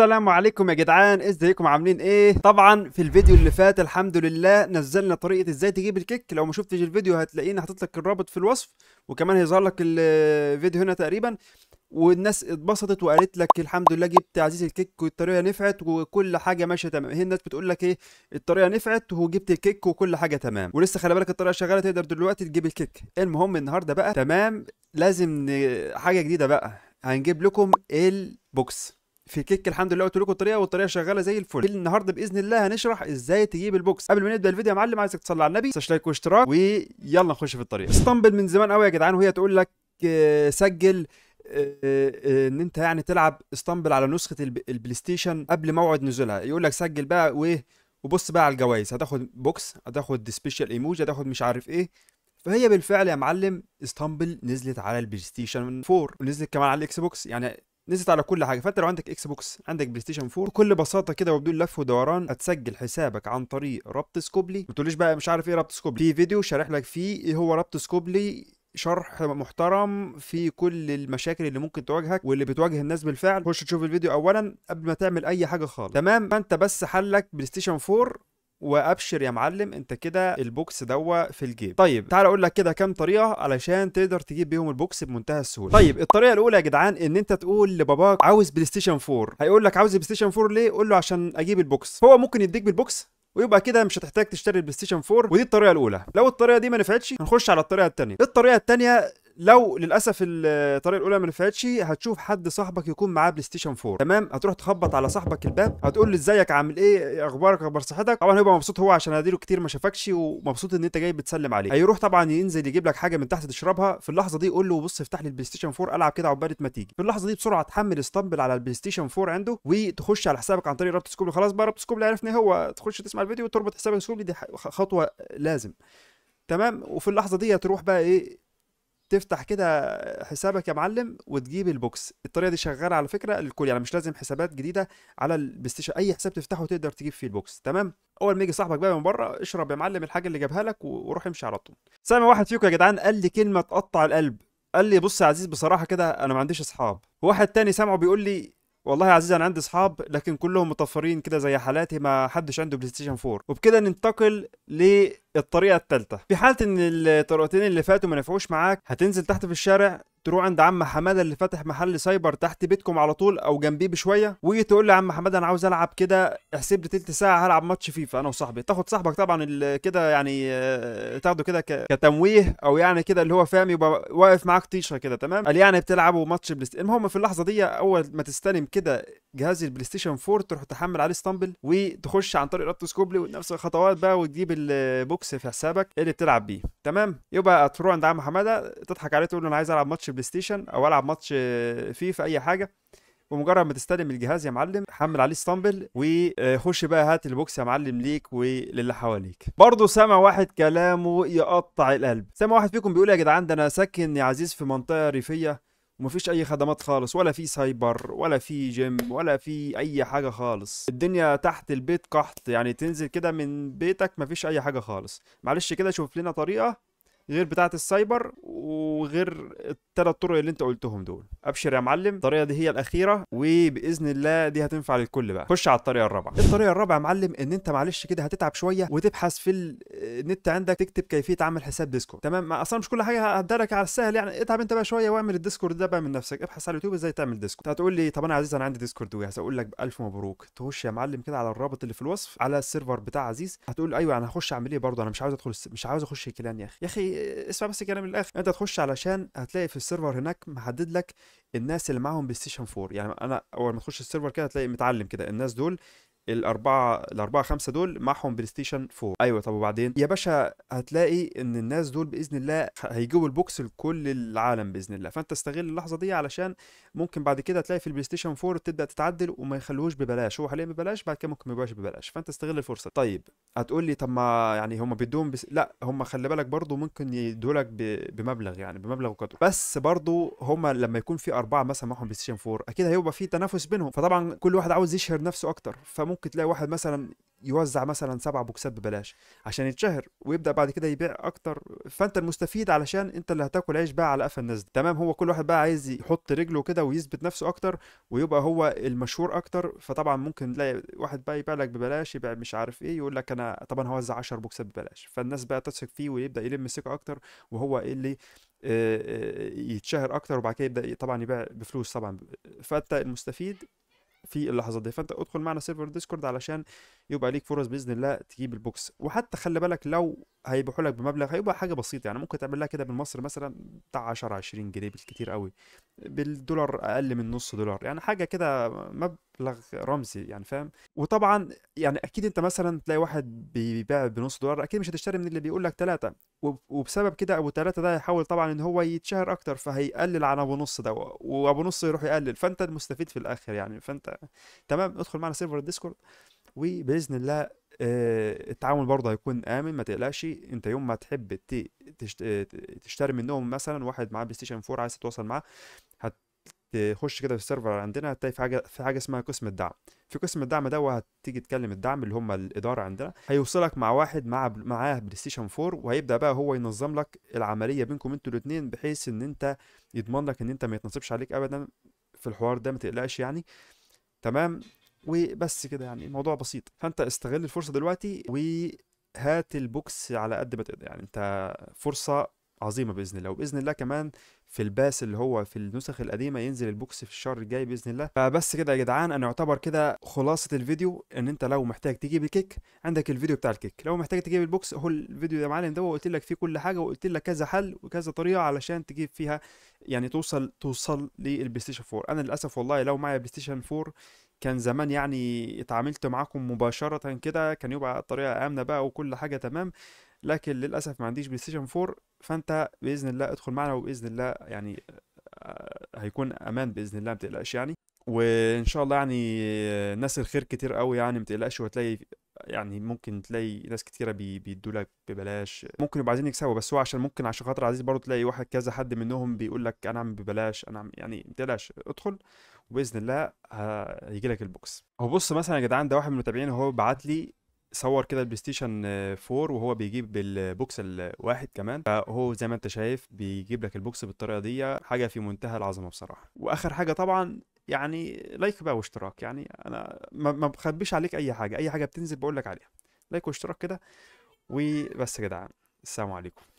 السلام عليكم يا جدعان ازيكم عاملين ايه طبعا في الفيديو اللي فات الحمد لله نزلنا طريقه ازاي تجيب الكيك لو ما شفتش الفيديو هتلاقيني حاطط لك الرابط في الوصف وكمان هيظهر لك الفيديو هنا تقريبا والناس اتبسطت وقالت لك الحمد لله جبت عزيز الكيك والطريقه نفعت وكل حاجه ماشيه تمام هي الناس بتقول لك ايه الطريقه نفعت وجبت الكيك وكل حاجه تمام ولسه خلي بالك الطريقه شغاله تقدر دلوقتي تجيب الكيك المهم النهارده بقى تمام لازم حاجه جديده بقى هنجيب لكم البوكس في كيك الحمد لله قلت لكم الطريقه والطريقه شغاله زي الفل النهارده باذن الله هنشرح ازاي تجيب البوكس قبل ما نبدا الفيديو يا معلم عايزك تصلي على النبي لايك واشتراك ويلا نخش في الطريقه استنبل من زمان قوي يا جدعان وهي تقول لك آه، سجل آه، آه، ان انت يعني تلعب استنبل على نسخه البلاي ستيشن قبل موعد نزولها يقول لك سجل بقى وايه وبص بقى على الجوائز هتاخد بوكس هتاخد سبيشال ايموجي هتاخد مش عارف ايه فهي بالفعل يا معلم اسطنبل نزلت على البلاي ستيشن 4 ونزلت كمان على الاكس بوكس يعني نزلت على كل حاجه فانت لو عندك اكس بوكس عندك بلاي ستيشن 4 بكل بساطه كده وبدون لف ودوران هتسجل حسابك عن طريق رابط سكوبلي ما تقوليش بقى مش عارف ايه رابط سكوبلي في فيديو شارح لك فيه ايه هو رابط سكوبلي شرح محترم في كل المشاكل اللي ممكن تواجهك واللي بتواجه الناس بالفعل خش تشوف الفيديو اولا قبل ما تعمل اي حاجه خالص تمام فانت بس حلك بلاي ستيشن 4 وابشر يا معلم انت كده البوكس دوا في الجيب طيب تعال اقول لك كده كام طريقه علشان تقدر تجيب بيهم البوكس بمنتهى السهوله طيب الطريقه الاولى يا جدعان ان انت تقول لباباك عاوز بلاي ستيشن 4 هيقول لك عاوز بلاي ستيشن 4 ليه قول له عشان اجيب البوكس هو ممكن يديك بالبوكس ويبقى كده مش هتحتاج تشتري البلاي ستيشن 4 ودي الطريقه الاولى لو الطريقه دي ما نفعتش هنخش على الطريقه الثانيه الطريقه الثانيه لو للاسف الطريقه الاولى ما نفعتش هتشوف حد صاحبك يكون معاه بلاي ستيشن 4 تمام هتروح تخبط على صاحبك الباب هتقول له ازيك عامل ايه, إيه اخبارك اخبار صحتك طبعا هيبقى مبسوط هو عشان اديله كتير ما شافكش ومبسوط ان انت جاي بتسلم عليه هيروح طبعا ينزل يجيب لك حاجه من تحت تشربها في اللحظه دي قول له بص افتح لي البلاي ستيشن 4 العب كده عقبال ما تيجي في اللحظه دي بسرعه تحمل ستامبل على البلاي ستيشن 4 عنده وتخش على حسابك عن طريق رابط سكوبلي خلاص بقى رابط سكوبلي عرفنا هو تخش تسمع الفيديو وتربط حسابك سكوبلي دي خطوه لازم تمام وفي اللحظه دي هتروح بقى ايه تفتح كده حسابك يا معلم وتجيب البوكس الطريقه دي شغاله على فكره الكل يعني مش لازم حسابات جديده على البلايستيشن اي حساب تفتحه تقدر تجيب فيه البوكس تمام اول ما يجي صاحبك بقى من بره اشرب يا معلم الحاجه اللي جابها لك وروح امشي على طول سامع واحد فيكم يا جدعان قال لي كلمه تقطع القلب قال لي بص يا عزيز بصراحه كده انا ما عنديش اصحاب واحد تاني سامعه بيقول لي والله يا عزيز انا عندي اصحاب لكن كلهم متفرين كده زي حالاتي ما حدش عنده بلاي ستيشن 4 وبكده ننتقل ل الطريقه الثالثه في حاله ان الطريقتين اللي فاتوا ما نفعوش معاك هتنزل تحت في الشارع تروح عند عم حماده اللي فاتح محل سايبر تحت بيتكم على طول او جنبيه بشويه وتقول له عم حماده انا عاوز العب كده احسب لي تلت ساعه هلعب ماتش فيفا انا وصاحبي تاخد صاحبك طبعا كده يعني آه، تاخده كده كتمويه او يعني كده اللي هو فاهم يبقى واقف معاك طيشه كده تمام قال يعني بتلعبوا ماتش بلاي المهم في اللحظه دي اول ما تستلم كده جهاز البلاي ستيشن 4 تروح تحمل عليه اسطمبل وتخش عن طريق الاوتوس سكوبلي ونفس الخطوات بقى وتجيب البوكس في حسابك اللي بتلعب بيه تمام يبقى تروح عند عم حماده تضحك عليه تقول له انا عايز العب ماتش بلاي ستيشن او العب ماتش فيفا اي حاجه ومجرد ما تستلم الجهاز يا معلم حمل عليه اسطمبل وخش بقى هات البوكس يا معلم ليك وللي حواليك برضه سامع واحد كلامه يقطع القلب سامع واحد فيكم بيقول يا جدعان ده انا ساكن يا عزيز في منطقه ريفيه وما فيش اي خدمات خالص ولا في سايبر ولا في جيم ولا في اي حاجه خالص الدنيا تحت البيت قحط يعني تنزل كده من بيتك ما فيش اي حاجه خالص معلش كده شوف لنا طريقه غير بتاعه السايبر وغير الثلاث طرق اللي انت قلتهم دول ابشر يا معلم الطريقه دي هي الاخيره وباذن الله دي هتنفع للكل بقى خش على الطريقه الرابعه الطريقه الرابعه يا معلم ان انت معلش كده هتتعب شويه وتبحث في النت عندك تكتب كيفيه عمل حساب ديسكورد تمام اصلا مش كل حاجه هدرك على السهل يعني اتعب انت بقى شويه واعمل الديسكورد ده بقى من نفسك ابحث على اليوتيوب ازاي تعمل ديسكورد هتقول لي طب انا عزيز انا عندي ديسكورد وجاهز هقول لك الف مبروك تخش يا معلم كده على الرابط اللي في الوصف على السيرفر بتاع عزيز هتقول ايوه انا هخش اعمل ايه برضه انا مش عاوز ادخل مش عاوز اخش الكلان يا اخي يا اخي اسمع بس الكلام الاخر انت تخش علشان هتلاقي في السيرفر هناك محدد لك الناس اللي معاهم بلاي ستيشن 4 يعني انا اول ما تخش السيرفر كده هتلاقي متعلم كده الناس دول الاربعه الاربعه خمسه دول معهم بلاي ستيشن 4 ايوه طب وبعدين يا باشا هتلاقي ان الناس دول باذن الله هيجيبوا البوكس لكل العالم باذن الله فانت استغل اللحظه دي علشان ممكن بعد كده تلاقي في البلاي ستيشن 4 تبدا تتعدل وما يخلوهوش ببلاش هو حاليا ببلاش بعد كده ممكن ما يبقاش ببلاش فانت استغل الفرصه طيب هتقول لي طب ما يعني هم بيدوهم بس لا هم خلي بالك برضه ممكن يدولك ب... بمبلغ يعني بمبلغ وقدره بس برضه هم لما يكون في اربعه مثلا معاهم بلاي ستيشن 4 اكيد هيبقى في تنافس بينهم فطبعا كل واحد عاوز يشهر نفسه اكتر فممكن تلاقي واحد مثلا يوزع مثلا سبع بوكسات ببلاش عشان يتشهر ويبدا بعد كده يبيع اكتر فانت المستفيد علشان انت اللي هتاكل عيش بقى على قفا الناس دي تمام هو كل واحد بقى عايز يحط رجله كده ويثبت نفسه اكتر ويبقى هو المشهور اكتر فطبعا ممكن تلاقي واحد بقى يبيع لك ببلاش يبيع مش عارف ايه يقول لك انا طبعا هوزع 10 بوكسات ببلاش فالناس بقى تثق فيه ويبدا يلم ثقه اكتر وهو ايه اللي آه، آه، يتشهر اكتر وبعد كده يبدا طبعا يبيع بفلوس طبعا فانت المستفيد في اللحظات دي فانت ادخل معنا سيرفر ديسكورد علشان يبقى ليك فرص باذن الله تجيب البوكس وحتى خلي بالك لو هيبيعوا لك بمبلغ هيبقى حاجه بسيطه يعني ممكن تعمل لها كده بالمصري مثلا بتاع 10 20 جنيه بالكتير قوي بالدولار اقل من نص دولار يعني حاجه كده مبلغ رمزي يعني فاهم وطبعا يعني اكيد انت مثلا تلاقي واحد بيبيع بنص دولار اكيد مش هتشتري من اللي بيقول لك ثلاثة وبسبب كده ابو ثلاثة ده هيحاول طبعا ان هو يتشهر اكتر فهيقلل عن ابو نص ده وابو نص يروح يقلل فانت المستفيد في الاخر يعني فانت تمام ادخل معنا سيرفر الديسكورد وباذن الله آه، التعامل برضه هيكون امن ما تقلقش انت يوم ما تحب تشتري منهم مثلا واحد معاه بلاي ستيشن 4 عايز تتواصل معاه هت تخش كده في السيرفر عندنا هتلاقي في حاجه في حاجه اسمها قسم الدعم في قسم الدعم ده وهتيجي تكلم الدعم اللي هم الاداره عندنا هيوصلك مع واحد مع معاه بلاي ستيشن 4 وهيبدا بقى هو ينظم لك العمليه بينكم انتوا الاثنين بحيث ان انت يضمن لك ان انت ما يتنصبش عليك ابدا في الحوار ده ما تقلقش يعني تمام وبس كده يعني الموضوع بسيط فانت استغل الفرصه دلوقتي وهات البوكس على قد ما تقدر يعني انت فرصه عظيمه باذن الله وباذن الله كمان في الباس اللي هو في النسخ القديمه ينزل البوكس في الشهر الجاي باذن الله فبس كده يا جدعان انا يعتبر كده خلاصه الفيديو ان انت لو محتاج تجيب الكيك عندك الفيديو بتاع الكيك لو محتاج تجيب البوكس هو الفيديو يا معلم ده وقلت لك فيه كل حاجه وقلت لك كذا حل وكذا طريقه علشان تجيب فيها يعني توصل توصل للبلاي ستيشن 4 انا للاسف والله لو معايا بلاي ستيشن 4 كان زمان يعني اتعاملت معاكم مباشرة كده كان يبقى الطريقة آمنة بقى وكل حاجة تمام لكن للاسف ما عنديش بلاي ستيشن 4 فانت باذن الله ادخل معنا وباذن الله يعني آه، هيكون امان باذن الله ما تقلقش يعني وان شاء الله يعني آه، ناس الخير كتير قوي يعني ما تقلقش وهتلاقي يعني ممكن تلاقي ناس كتيره بيدوا لك ببلاش ممكن يبقوا عايزين يكسبوا بس هو عشان ممكن عشان خاطر عزيز برضه تلاقي واحد كذا حد منهم بيقول لك انا عم ببلاش انا عم يعني ما تقلقش ادخل وباذن الله هيجي لك البوكس هو بص مثلا يا جدعان ده واحد من المتابعين هو بعت لي صور كده البلاي ستيشن 4 وهو بيجيب البوكس الواحد كمان فهو زي ما انت شايف بيجيب لك البوكس بالطريقه دي حاجه في منتهى العظمه بصراحه واخر حاجه طبعا يعني لايك بقى واشتراك يعني انا ما بخبيش عليك اي حاجه اي حاجه بتنزل بقول لك عليها لايك واشتراك كده وبس يا جدعان السلام عليكم